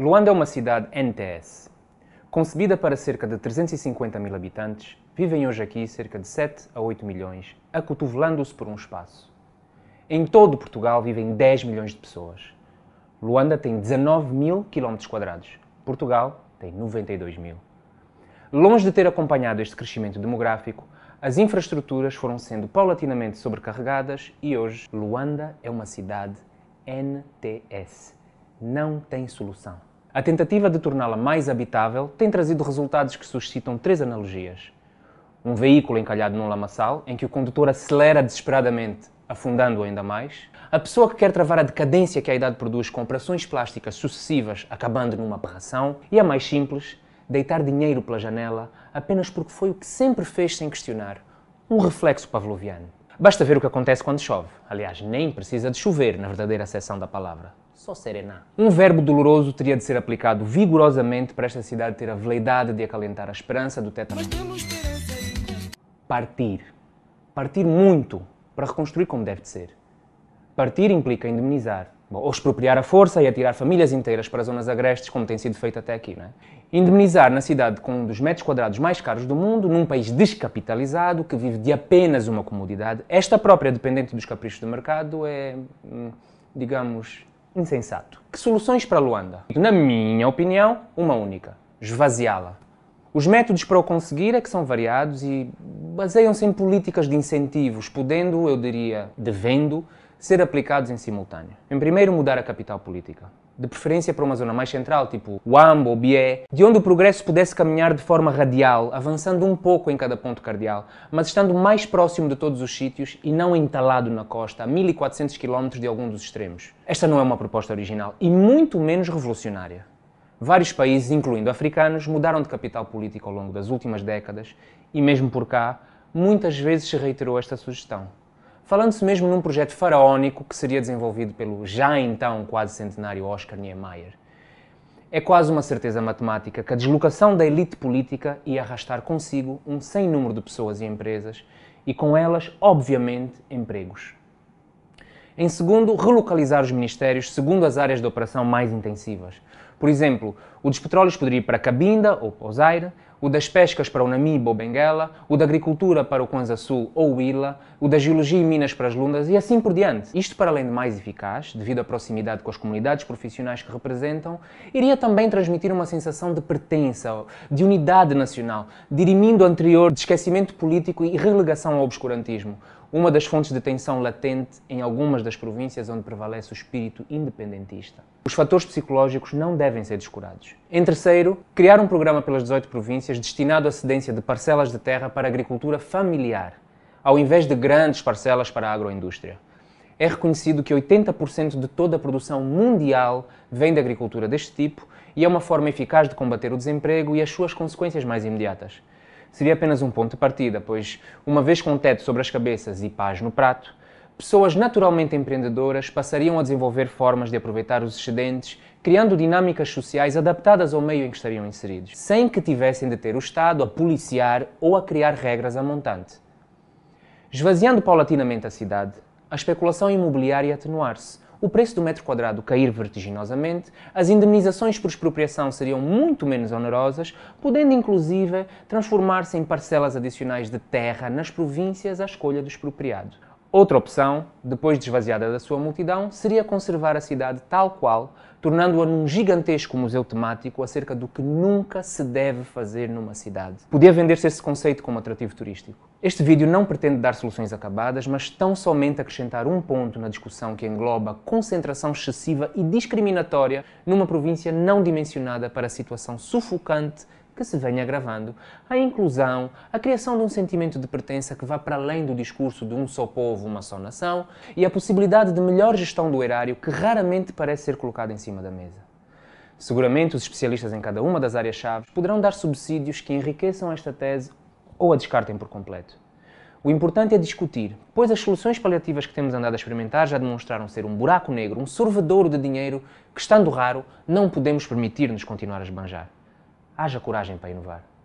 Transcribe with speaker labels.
Speaker 1: Luanda é uma cidade NTS. Concebida para cerca de 350 mil habitantes, vivem hoje aqui cerca de 7 a 8 milhões, acotovelando-se por um espaço. Em todo Portugal vivem 10 milhões de pessoas. Luanda tem 19 mil quilómetros quadrados. Portugal tem 92 mil. Longe de ter acompanhado este crescimento demográfico, as infraestruturas foram sendo paulatinamente sobrecarregadas e hoje Luanda é uma cidade NTS. Não tem solução. A tentativa de torná-la mais habitável tem trazido resultados que suscitam três analogias. Um veículo encalhado num lamaçal, em que o condutor acelera desesperadamente, afundando ainda mais. A pessoa que quer travar a decadência que a idade produz com operações plásticas sucessivas, acabando numa aberração. E a mais simples, deitar dinheiro pela janela apenas porque foi o que sempre fez sem questionar. Um reflexo pavloviano. Basta ver o que acontece quando chove. Aliás, nem precisa de chover na verdadeira seção da palavra só serenar. Um verbo doloroso teria de ser aplicado vigorosamente para esta cidade ter a veleidade de acalentar a esperança do tetra. Partir. Partir muito para reconstruir como deve de ser. Partir implica indemnizar, Bom, ou expropriar a força e atirar famílias inteiras para zonas agrestes, como tem sido feito até aqui. Não é? Indemnizar na cidade com um dos metros quadrados mais caros do mundo, num país descapitalizado que vive de apenas uma comodidade, esta própria dependente dos caprichos do mercado, é, hum, digamos, insensato. Que soluções para Luanda? Na minha opinião, uma única: esvaziá-la. Os métodos para o conseguir é que são variados e baseiam-se em políticas de incentivos, podendo, eu diria, devendo, ser aplicados em simultâneo. Em primeiro, mudar a capital política de preferência para uma zona mais central, tipo Wambo ou Bié, de onde o progresso pudesse caminhar de forma radial, avançando um pouco em cada ponto cardial, mas estando mais próximo de todos os sítios e não entalado na costa, a 1400 km de algum dos extremos. Esta não é uma proposta original e muito menos revolucionária. Vários países, incluindo africanos, mudaram de capital político ao longo das últimas décadas e, mesmo por cá, muitas vezes se reiterou esta sugestão falando-se mesmo num projeto faraónico que seria desenvolvido pelo já então quase centenário Oscar Niemeyer. É quase uma certeza matemática que a deslocação da elite política ia arrastar consigo um sem número de pessoas e empresas e com elas, obviamente, empregos. Em segundo, relocalizar os ministérios segundo as áreas de operação mais intensivas. Por exemplo, o dos petróleos poderia ir para Cabinda ou para o Zaire, o das pescas para o Namiba ou Benguela, o da agricultura para o Kwanza Sul ou Ila, o da geologia e minas para as Lundas e assim por diante. Isto, para além de mais eficaz, devido à proximidade com as comunidades profissionais que representam, iria também transmitir uma sensação de pertença, de unidade nacional, dirimindo o anterior de esquecimento político e relegação ao obscurantismo, uma das fontes de tensão latente em algumas das províncias onde prevalece o espírito independentista. Os fatores psicológicos não devem ser descurados. Em terceiro, criar um programa pelas 18 províncias destinado à cedência de parcelas de terra para agricultura familiar, ao invés de grandes parcelas para a agroindústria. É reconhecido que 80% de toda a produção mundial vem da agricultura deste tipo e é uma forma eficaz de combater o desemprego e as suas consequências mais imediatas. Seria apenas um ponto de partida, pois, uma vez com o teto sobre as cabeças e paz no prato, pessoas naturalmente empreendedoras passariam a desenvolver formas de aproveitar os excedentes, criando dinâmicas sociais adaptadas ao meio em que estariam inseridos, sem que tivessem de ter o Estado a policiar ou a criar regras a montante. Esvaziando paulatinamente a cidade, a especulação imobiliária atenuar-se, o preço do metro quadrado cair vertiginosamente, as indemnizações por expropriação seriam muito menos onerosas, podendo inclusive transformar-se em parcelas adicionais de terra nas províncias à escolha do expropriado. Outra opção, depois de esvaziada da sua multidão, seria conservar a cidade tal qual, tornando-a num gigantesco museu temático acerca do que nunca se deve fazer numa cidade. Podia vender-se esse conceito como atrativo turístico. Este vídeo não pretende dar soluções acabadas, mas tão somente acrescentar um ponto na discussão que engloba concentração excessiva e discriminatória numa província não dimensionada para a situação sufocante que se venha agravando, a inclusão, a criação de um sentimento de pertença que vá para além do discurso de um só povo, uma só nação e a possibilidade de melhor gestão do erário que raramente parece ser colocada em cima da mesa. Seguramente os especialistas em cada uma das áreas-chave poderão dar subsídios que enriqueçam esta tese ou a descartem por completo. O importante é discutir, pois as soluções paliativas que temos andado a experimentar já demonstraram ser um buraco negro, um sorvedouro de dinheiro que, estando raro, não podemos permitir-nos continuar a esbanjar haja coragem para inovar.